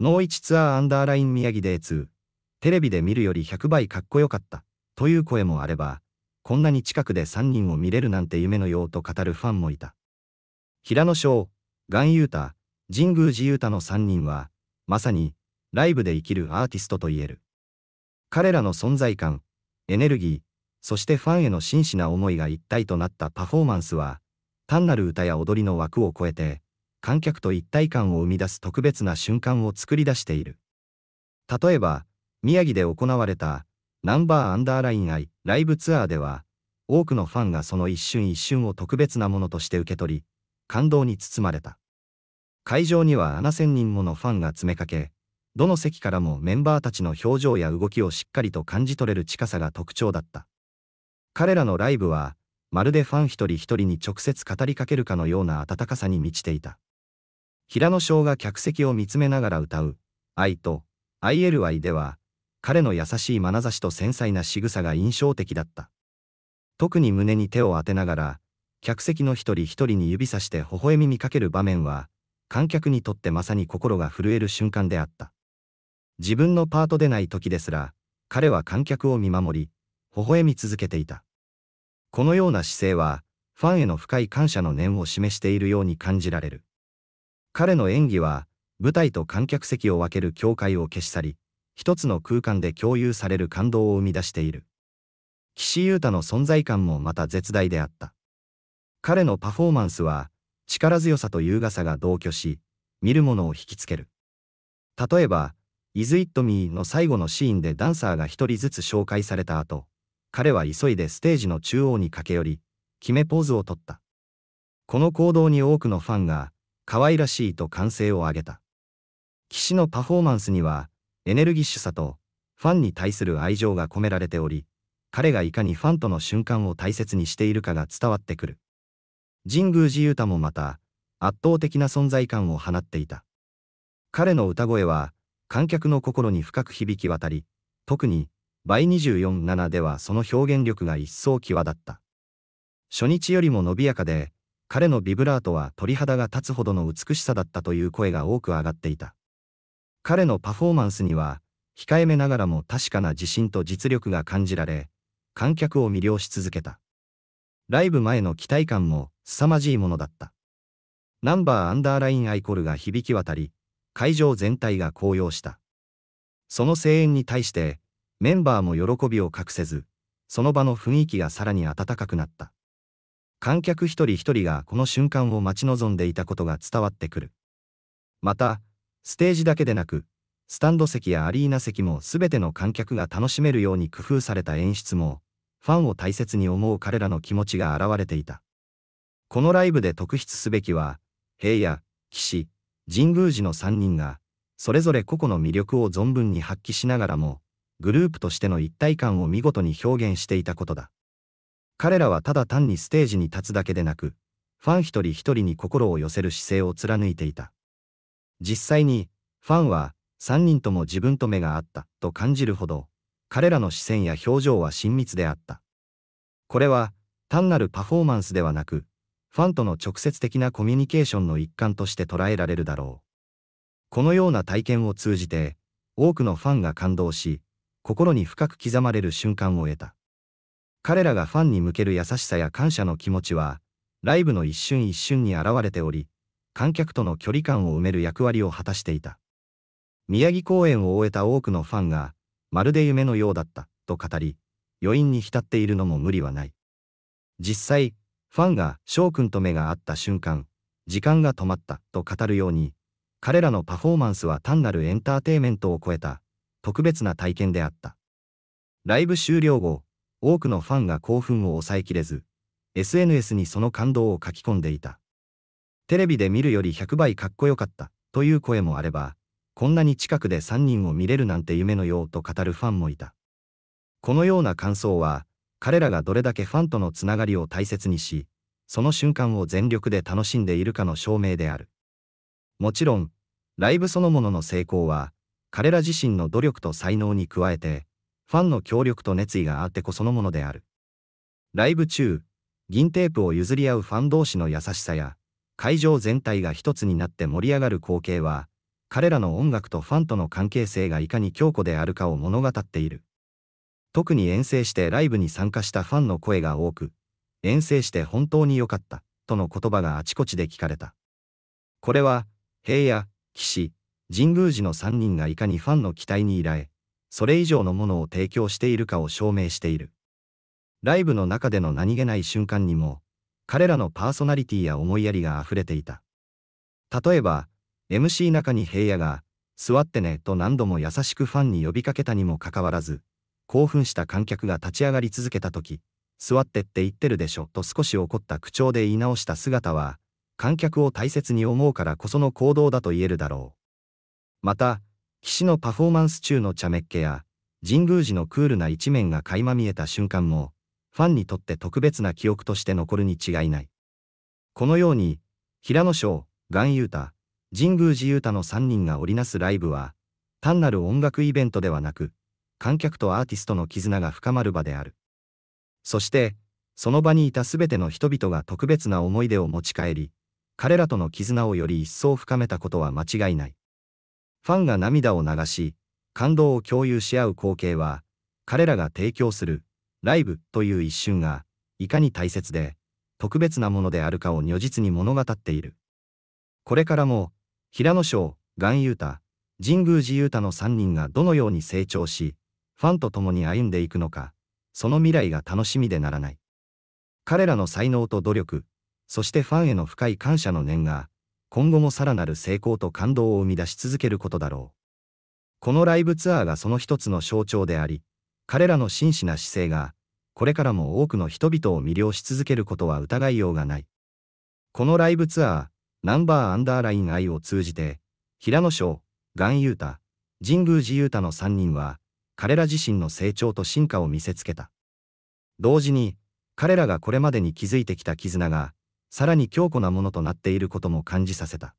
ノーイチツアーアンダーライン宮城デー2、テレビで見るより100倍かっこよかった、という声もあれば、こんなに近くで3人を見れるなんて夢のようと語るファンもいた。平野翔、岩優太、神宮寺ー太の3人は、まさに、ライブで生きるアーティストと言える。彼らの存在感、エネルギー、そしてファンへの真摯な思いが一体となったパフォーマンスは、単なる歌や踊りの枠を超えて、観客と一体感を生み出す特別な瞬間を作り出している。例えば、宮城で行われた、ナンバーアンダーラインアイライブツアーでは、多くのファンがその一瞬一瞬を特別なものとして受け取り、感動に包まれた。会場には7000人ものファンが詰めかけ、どの席からもメンバーたちの表情や動きをしっかりと感じ取れる近さが特徴だった。彼らのライブは、まるでファン一人一人に直接語りかけるかのような温かさに満ちていた。平野翔が客席を見つめながら歌う、愛と ILI では、彼の優しい眼差しと繊細な仕草が印象的だった。特に胸に手を当てながら、客席の一人一人に指さして微笑みにかける場面は、観客にとってまさに心が震える瞬間であった。自分のパートでない時ですら、彼は観客を見守り、微笑み続けていた。このような姿勢は、ファンへの深い感謝の念を示しているように感じられる。彼の演技は、舞台と観客席を分ける境界を消し去り、一つの空間で共有される感動を生み出している。岸優太の存在感もまた絶大であった。彼のパフォーマンスは、力強さと優雅さが同居し、見る者を引きつける。例えば、Is It Me の最後のシーンでダンサーが一人ずつ紹介された後、彼は急いでステージの中央に駆け寄り、決めポーズを取った。この行動に多くのファンが、可愛らしいと歓声を上げた。騎士のパフォーマンスには、エネルギッシュさと、ファンに対する愛情が込められており、彼がいかにファンとの瞬間を大切にしているかが伝わってくる。神宮寺勇太もまた、圧倒的な存在感を放っていた。彼の歌声は、観客の心に深く響き渡り、特に、倍247ではその表現力が一層際立った。初日よりも伸びやかで、彼のビブラートは鳥肌が立つほどの美しさだったという声が多く上がっていた。彼のパフォーマンスには、控えめながらも確かな自信と実力が感じられ、観客を魅了し続けた。ライブ前の期待感も凄まじいものだった。ナンバーアンダーラインアイコルが響き渡り、会場全体が高揚した。その声援に対して、メンバーも喜びを隠せず、その場の雰囲気がさらに温かくなった。観客一人一人がこの瞬間を待ち望んでいたことが伝わってくる。また、ステージだけでなく、スタンド席やアリーナ席もすべての観客が楽しめるように工夫された演出も、ファンを大切に思う彼らの気持ちが現れていた。このライブで特筆すべきは、平野、岸、神宮寺の3人が、それぞれ個々の魅力を存分に発揮しながらも、グループとしての一体感を見事に表現していたことだ。彼らはただ単にステージに立つだけでなく、ファン一人一人に心を寄せる姿勢を貫いていた。実際に、ファンは、3人とも自分と目があった、と感じるほど、彼らの視線や表情は親密であった。これは、単なるパフォーマンスではなく、ファンとの直接的なコミュニケーションの一環として捉えられるだろう。このような体験を通じて、多くのファンが感動し、心に深く刻まれる瞬間を得た。彼らがファンに向ける優しさや感謝の気持ちは、ライブの一瞬一瞬に現れており、観客との距離感を埋める役割を果たしていた。宮城公演を終えた多くのファンが、まるで夢のようだった、と語り、余韻に浸っているのも無理はない。実際、ファンが翔くんと目が合った瞬間、時間が止まった、と語るように、彼らのパフォーマンスは単なるエンターテイメントを超えた、特別な体験であった。ライブ終了後、多くのファンが興奮を抑えきれず、SNS にその感動を書き込んでいた。テレビで見るより100倍かっこよかったという声もあれば、こんなに近くで3人を見れるなんて夢のようと語るファンもいた。このような感想は、彼らがどれだけファンとのつながりを大切にし、その瞬間を全力で楽しんでいるかの証明である。もちろん、ライブそのものの成功は、彼ら自身の努力と才能に加えて、ファンの協力と熱意があってこそのものである。ライブ中、銀テープを譲り合うファン同士の優しさや、会場全体が一つになって盛り上がる光景は、彼らの音楽とファンとの関係性がいかに強固であるかを物語っている。特に遠征してライブに参加したファンの声が多く、遠征して本当に良かった、との言葉があちこちで聞かれた。これは、平野、騎士、神宮寺の3人がいかにファンの期待に依頼、それ以上のものを提供しているかを証明している。ライブの中での何気ない瞬間にも、彼らのパーソナリティや思いやりが溢れていた。例えば、MC 中に平野が、座ってねと何度も優しくファンに呼びかけたにもかかわらず、興奮した観客が立ち上がり続けた時、座ってって言ってるでしょと少し怒った口調で言い直した姿は、観客を大切に思うからこその行動だと言えるだろう。また、岸のパフォーマンス中の茶目っ気や、神宮寺のクールな一面が垣間見えた瞬間も、ファンにとって特別な記憶として残るに違いない。このように、平野翔、岩優太、神宮寺優太の3人が織りなすライブは、単なる音楽イベントではなく、観客とアーティストの絆が深まる場である。そして、その場にいたすべての人々が特別な思い出を持ち帰り、彼らとの絆をより一層深めたことは間違いない。ファンが涙を流し、感動を共有し合う光景は、彼らが提供するライブという一瞬が、いかに大切で、特別なものであるかを如実に物語っている。これからも、平野翔、岩優太、神宮寺優太の3人がどのように成長し、ファンと共に歩んでいくのか、その未来が楽しみでならない。彼らの才能と努力、そしてファンへの深い感謝の念が、今後もさらなる成功と感動を生み出し続けることだろう。このライブツアーがその一つの象徴であり、彼らの真摯な姿勢が、これからも多くの人々を魅了し続けることは疑いようがない。このライブツアー、ナンバーアンダーライン愛を通じて、平野翔、ガンユータ、神宮寺ユータの3人は、彼ら自身の成長と進化を見せつけた。同時に、彼らがこれまでに築いてきた絆が、さらに強固なものとなっていることも感じさせた。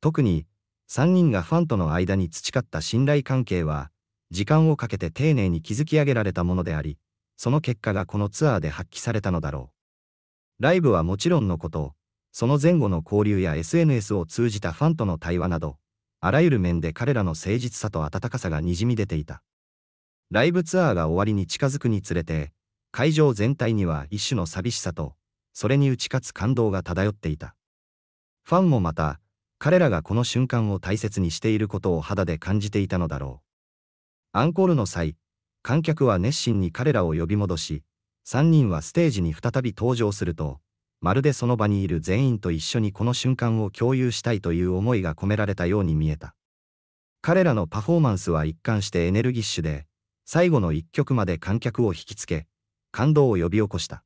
特に、3人がファンとの間に培った信頼関係は、時間をかけて丁寧に築き上げられたものであり、その結果がこのツアーで発揮されたのだろう。ライブはもちろんのこと、その前後の交流や SNS を通じたファンとの対話など、あらゆる面で彼らの誠実さと温かさがにじみ出ていた。ライブツアーが終わりに近づくにつれて、会場全体には一種の寂しさとそれに打ち勝つ感動が漂っていた。ファンもまた、彼らがこの瞬間を大切にしていることを肌で感じていたのだろう。アンコールの際、観客は熱心に彼らを呼び戻し、3人はステージに再び登場すると、まるでその場にいる全員と一緒にこの瞬間を共有したいという思いが込められたように見えた。彼らのパフォーマンスは一貫してエネルギッシュで、最後の一曲まで観客を引きつけ、感動を呼び起こした。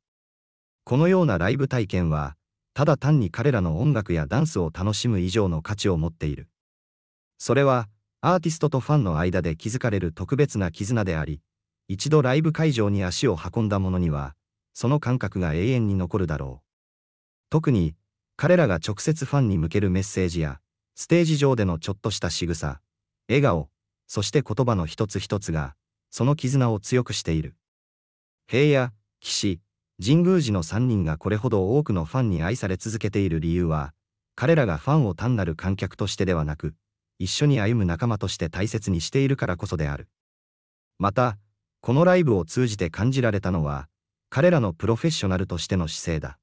このようなライブ体験は、ただ単に彼らの音楽やダンスを楽しむ以上の価値を持っている。それは、アーティストとファンの間で築かれる特別な絆であり、一度ライブ会場に足を運んだ者には、その感覚が永遠に残るだろう。特に、彼らが直接ファンに向けるメッセージや、ステージ上でのちょっとした仕草、笑顔、そして言葉の一つ一つが、その絆を強くしている。平野、騎士、神宮寺の3人がこれほど多くのファンに愛され続けている理由は、彼らがファンを単なる観客としてではなく、一緒に歩む仲間として大切にしているからこそである。また、このライブを通じて感じられたのは、彼らのプロフェッショナルとしての姿勢だ。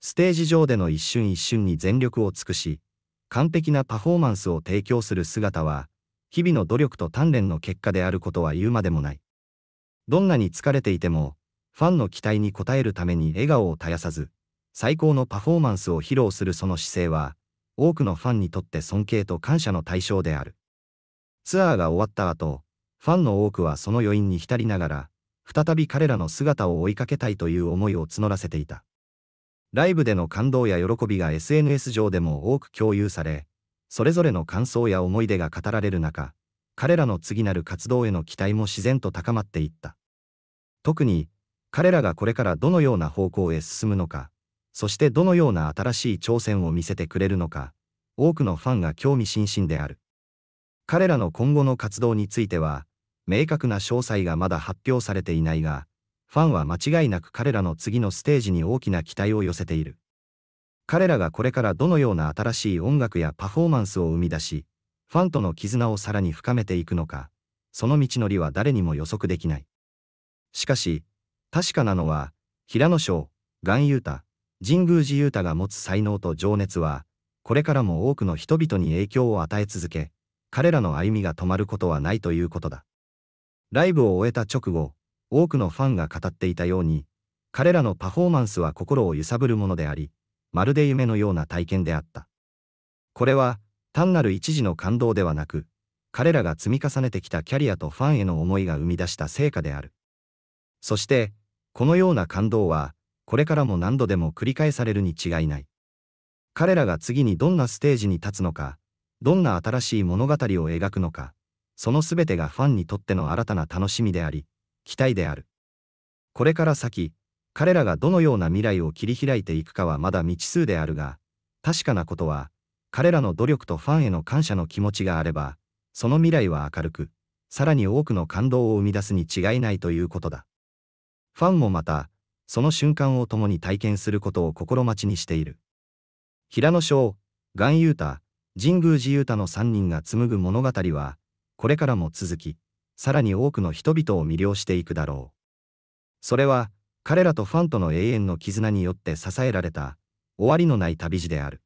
ステージ上での一瞬一瞬に全力を尽くし、完璧なパフォーマンスを提供する姿は、日々の努力と鍛錬の結果であることは言うまでもない。どんなに疲れていても、ファンの期待に応えるために笑顔を絶やさず、最高のパフォーマンスを披露するその姿勢は、多くのファンにとって尊敬と感謝の対象である。ツアーが終わった後、ファンの多くはその余韻に浸りながら、再び彼らの姿を追いかけたいという思いを募らせていた。ライブでの感動や喜びが SNS 上でも多く共有され、それぞれの感想や思い出が語られる中、彼らの次なる活動への期待も自然と高まっていった。特に、彼らがこれからどのような方向へ進むのか、そしてどのような新しい挑戦を見せてくれるのか、多くのファンが興味津々である。彼らの今後の活動については、明確な詳細がまだ発表されていないが、ファンは間違いなく彼らの次のステージに大きな期待を寄せている。彼らがこれからどのような新しい音楽やパフォーマンスを生み出し、ファンとの絆をさらに深めていくのか、その道のりは誰にも予測できない。しかし、確かなのは、平野省、岩優太、神宮寺優太が持つ才能と情熱は、これからも多くの人々に影響を与え続け、彼らの歩みが止まることはないということだ。ライブを終えた直後、多くのファンが語っていたように、彼らのパフォーマンスは心を揺さぶるものであり、まるで夢のような体験であった。これは、単なる一時の感動ではなく、彼らが積み重ねてきたキャリアとファンへの思いが生み出した成果である。そして、このような感動は、これからも何度でも繰り返されるに違いない。彼らが次にどんなステージに立つのか、どんな新しい物語を描くのか、その全てがファンにとっての新たな楽しみであり、期待である。これから先、彼らがどのような未来を切り開いていくかはまだ未知数であるが、確かなことは、彼らの努力とファンへの感謝の気持ちがあれば、その未来は明るく、さらに多くの感動を生み出すに違いないということだ。ファンもまた、その瞬間を共に体験することを心待ちにしている。平野翔、岩優太、神宮寺優太の3人が紡ぐ物語は、これからも続き、さらに多くの人々を魅了していくだろう。それは、彼らとファンとの永遠の絆によって支えられた、終わりのない旅路である。